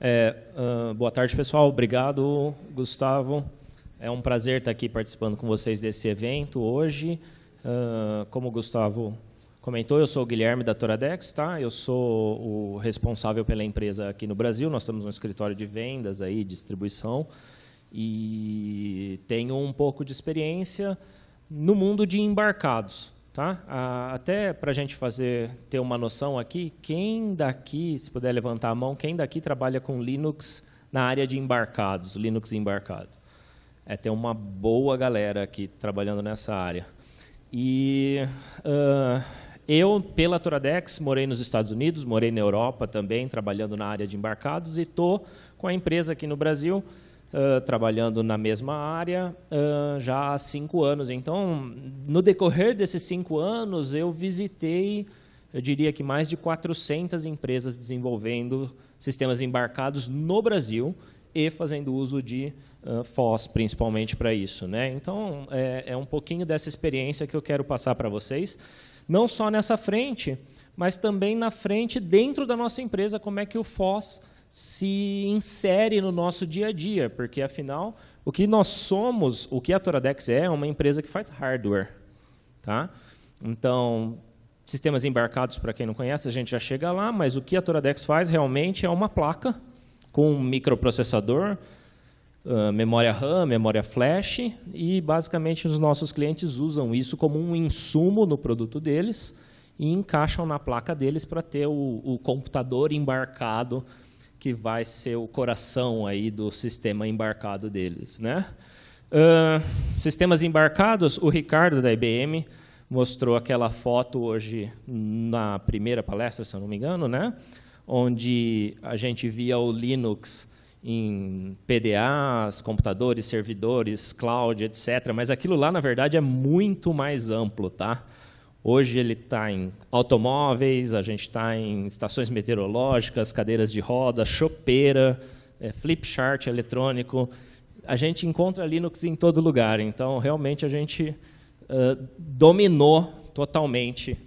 É, uh, boa tarde, pessoal. Obrigado, Gustavo. É um prazer estar aqui participando com vocês desse evento hoje. Uh, como o Gustavo comentou, eu sou o Guilherme da Toradex, tá? Eu sou o responsável pela empresa aqui no Brasil. Nós temos um escritório de vendas aí, distribuição, e tenho um pouco de experiência no mundo de embarcados. Tá? Ah, até para a gente fazer ter uma noção aqui, quem daqui, se puder levantar a mão, quem daqui trabalha com Linux na área de embarcados, Linux embarcado? É, tem uma boa galera aqui trabalhando nessa área. E uh, eu, pela Toradex, morei nos Estados Unidos, morei na Europa também, trabalhando na área de embarcados, e estou com a empresa aqui no Brasil, Uh, trabalhando na mesma área uh, já há cinco anos. Então, no decorrer desses cinco anos, eu visitei, eu diria que mais de 400 empresas desenvolvendo sistemas embarcados no Brasil e fazendo uso de uh, FOS, principalmente para isso. Né? Então, é, é um pouquinho dessa experiência que eu quero passar para vocês, não só nessa frente, mas também na frente, dentro da nossa empresa, como é que o FOS se insere no nosso dia a dia, porque afinal o que nós somos, o que a Toradex é, é uma empresa que faz hardware, tá? Então, sistemas embarcados para quem não conhece, a gente já chega lá, mas o que a Toradex faz realmente é uma placa com um microprocessador, uh, memória RAM, memória flash, e basicamente os nossos clientes usam isso como um insumo no produto deles e encaixam na placa deles para ter o, o computador embarcado que vai ser o coração aí do sistema embarcado deles, né? Uh, sistemas embarcados, o Ricardo da IBM mostrou aquela foto hoje na primeira palestra, se eu não me engano, né? Onde a gente via o Linux em PDAs, computadores, servidores, cloud, etc. Mas aquilo lá, na verdade, é muito mais amplo, tá? Hoje ele está em automóveis, a gente está em estações meteorológicas, cadeiras de roda, chopeira, é, flip chart eletrônico. A gente encontra Linux em todo lugar. Então, realmente, a gente uh, dominou totalmente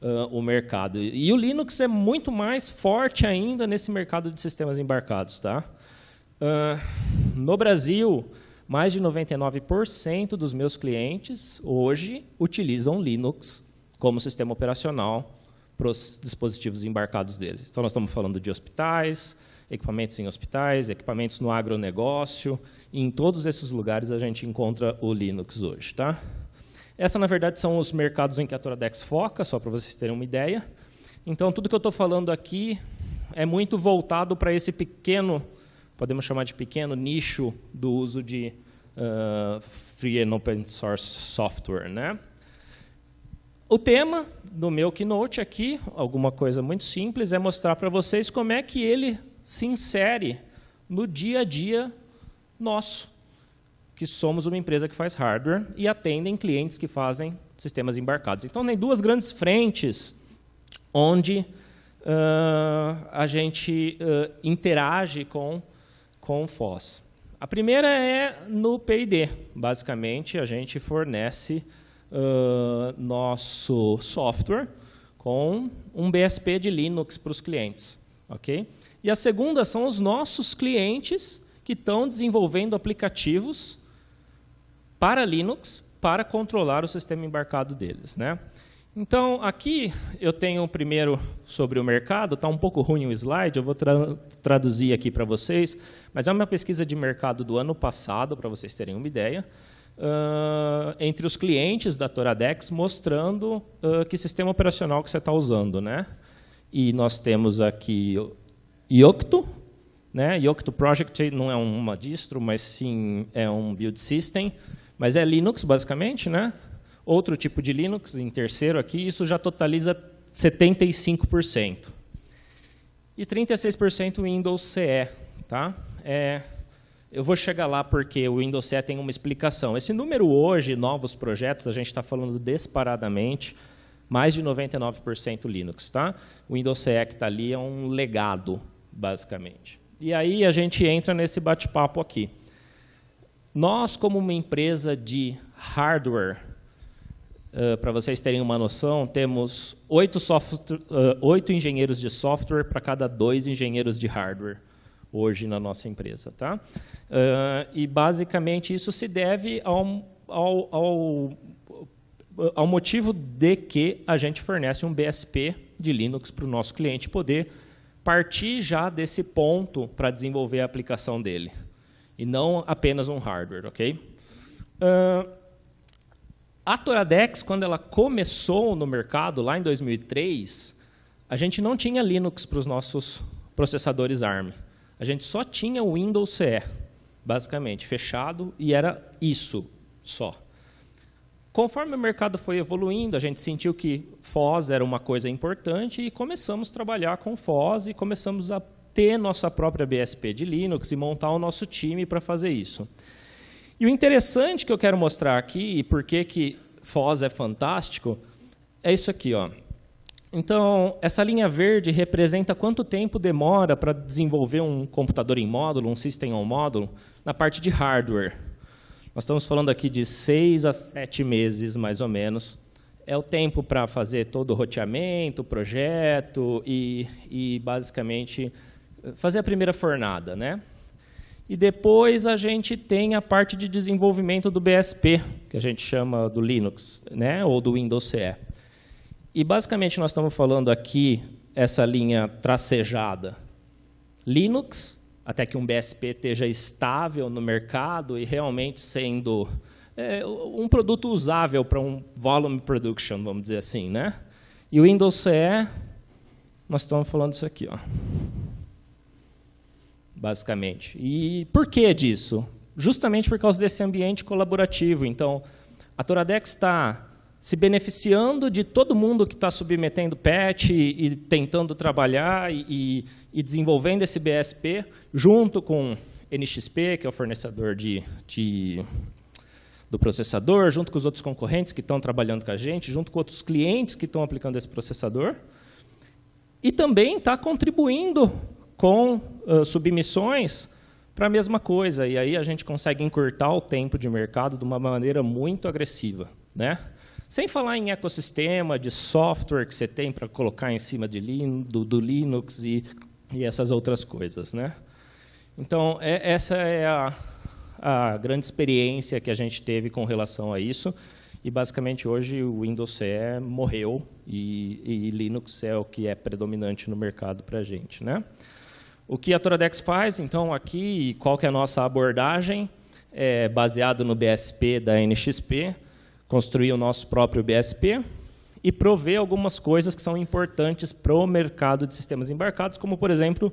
uh, o mercado. E o Linux é muito mais forte ainda nesse mercado de sistemas embarcados. Tá? Uh, no Brasil, mais de 99% dos meus clientes hoje utilizam Linux como sistema operacional para os dispositivos embarcados deles. Então, nós estamos falando de hospitais, equipamentos em hospitais, equipamentos no agronegócio, em todos esses lugares a gente encontra o Linux hoje. Tá? Essa, na verdade, são os mercados em que a Toradex foca, só para vocês terem uma ideia. Então, tudo que eu estou falando aqui é muito voltado para esse pequeno, podemos chamar de pequeno, nicho do uso de uh, free and open source software. Né? O tema do meu keynote aqui, alguma coisa muito simples, é mostrar para vocês como é que ele se insere no dia a dia nosso, que somos uma empresa que faz hardware e atendem clientes que fazem sistemas embarcados. Então, tem duas grandes frentes onde uh, a gente uh, interage com, com o FOSS. A primeira é no P&D. Basicamente, a gente fornece uh, nosso software com um BSP de Linux para os clientes. Okay? E a segunda são os nossos clientes que estão desenvolvendo aplicativos para Linux para controlar o sistema embarcado deles. Né? Então, aqui eu tenho o primeiro sobre o mercado, está um pouco ruim o slide, eu vou tra traduzir aqui para vocês, mas é uma pesquisa de mercado do ano passado, para vocês terem uma ideia uh, entre os clientes da Toradex, mostrando uh, que sistema operacional que você está usando. Né? E nós temos aqui Yocto. Né? Yocto Project não é uma distro, mas sim é um build system. Mas é Linux, basicamente. Né? Outro tipo de Linux, em terceiro aqui, isso já totaliza 75%. E 36% Windows CE. Tá? É, eu vou chegar lá porque o Windows 7 tem uma explicação. Esse número hoje, novos projetos, a gente está falando disparadamente, mais de 99% Linux. Tá? O Windows CE que está ali é um legado, basicamente. E aí a gente entra nesse bate-papo aqui. Nós, como uma empresa de hardware, para vocês terem uma noção, temos oito, engenheiros de software para cada dois engenheiros de hardware hoje na nossa empresa. Tá? Uh, e, basicamente, isso se deve ao, ao, ao, ao motivo de que a gente fornece um BSP de Linux para o nosso cliente poder partir já desse ponto para desenvolver a aplicação dele, e não apenas um hardware. ok? Uh, a Toradex, quando ela começou no mercado, lá em 2003, a gente não tinha Linux para os nossos processadores ARM. A gente só tinha o Windows CE, basicamente, fechado, e era isso só. Conforme o mercado foi evoluindo, a gente sentiu que FOS era uma coisa importante e começamos a trabalhar com FOS e começamos a ter nossa própria BSP de Linux e montar o nosso time para fazer isso. E o interessante que eu quero mostrar aqui, e por que, que FOS é fantástico, é isso aqui. Ó. Então, essa linha verde representa quanto tempo demora para desenvolver um computador em módulo, um system on módulo, na parte de hardware. Nós estamos falando aqui de seis a sete meses, mais ou menos. É o tempo para fazer todo o roteamento, o projeto e, e, basicamente, fazer a primeira fornada. Né? E depois a gente tem a parte de desenvolvimento do BSP, que a gente chama do Linux, né? ou do Windows CE. E basicamente nós estamos falando aqui essa linha tracejada. Linux, até que um BSP esteja estável no mercado e realmente sendo é, um produto usável para um volume production, vamos dizer assim, né? E o Windows CE, nós estamos falando isso aqui, ó. Basicamente. E por que disso? Justamente por causa desse ambiente colaborativo. Então, a Toradex está se beneficiando de todo mundo que está submetendo patch e, e tentando trabalhar e, e, desenvolvendo esse BSP, junto com NXP, que é o fornecedor de, de, do processador, junto com os outros concorrentes que estão trabalhando com a gente, junto com outros clientes que estão aplicando esse processador, e também está contribuindo com uh, submissões para a mesma coisa. E aí a gente consegue encurtar o tempo de mercado de uma maneira muito agressiva. Né? Sem falar em ecossistema de software que você tem para colocar em cima de do, do, Linux e, e essas outras coisas. Né? Então, é, essa é a, a grande experiência que a gente teve com relação a isso. E basicamente hoje o Windows CE é, morreu e, e, Linux é o que é predominante no mercado para a gente. Né? O que a Toradex faz, então, aqui, e qual que é a nossa abordagem, é baseado no BSP da NXP construir o nosso próprio BSP e prover algumas coisas que são importantes para o mercado de sistemas embarcados, como, por exemplo,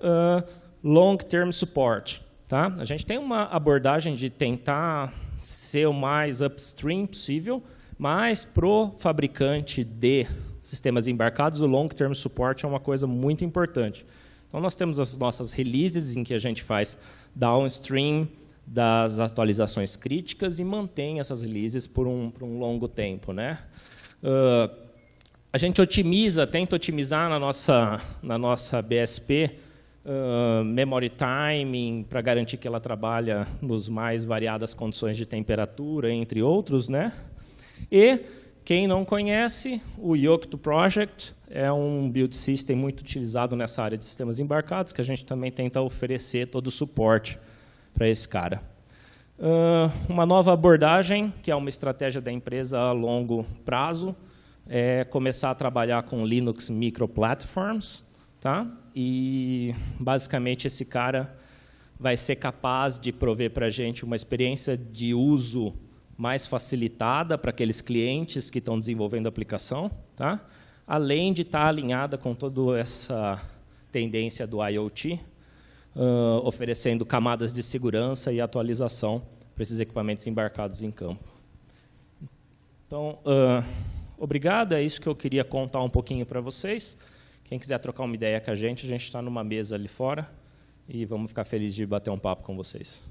uh, ah, long-term support. Tá? A gente tem uma abordagem de tentar ser o mais upstream possível, mas para o fabricante de sistemas embarcados, o long-term support é uma coisa muito importante. Então, nós temos as nossas releases em que a gente faz downstream, das atualizações críticas e mantém essas releases por um, por um longo tempo. Né? Uh, a gente otimiza, tenta otimizar na nossa, na nossa BSP uh, ah, memory timing para garantir que ela trabalha nos mais variadas condições de temperatura, entre outros. Né? E quem não conhece, o Yocto Project é um build system muito utilizado nessa área de sistemas embarcados, que a gente também tenta oferecer todo o suporte para esse cara. Uh, uma nova abordagem, que é uma estratégia da empresa a longo prazo, é começar a trabalhar com Linux Micro Platforms. Tá? E, basicamente, esse cara vai ser capaz de prover para a gente uma experiência de uso mais facilitada para aqueles clientes que estão desenvolvendo a aplicação, tá? além de estar tá alinhada com toda essa tendência do IoT, uh, oferecendo camadas de segurança e atualização para esses equipamentos embarcados em campo. Então, uh, obrigado, é isso que eu queria contar um pouquinho para vocês. Quem quiser trocar uma ideia com a gente, a gente está numa mesa ali fora e vamos ficar felizes de bater um papo com vocês.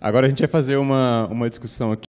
Agora a gente vai fazer uma, uma discussão aqui.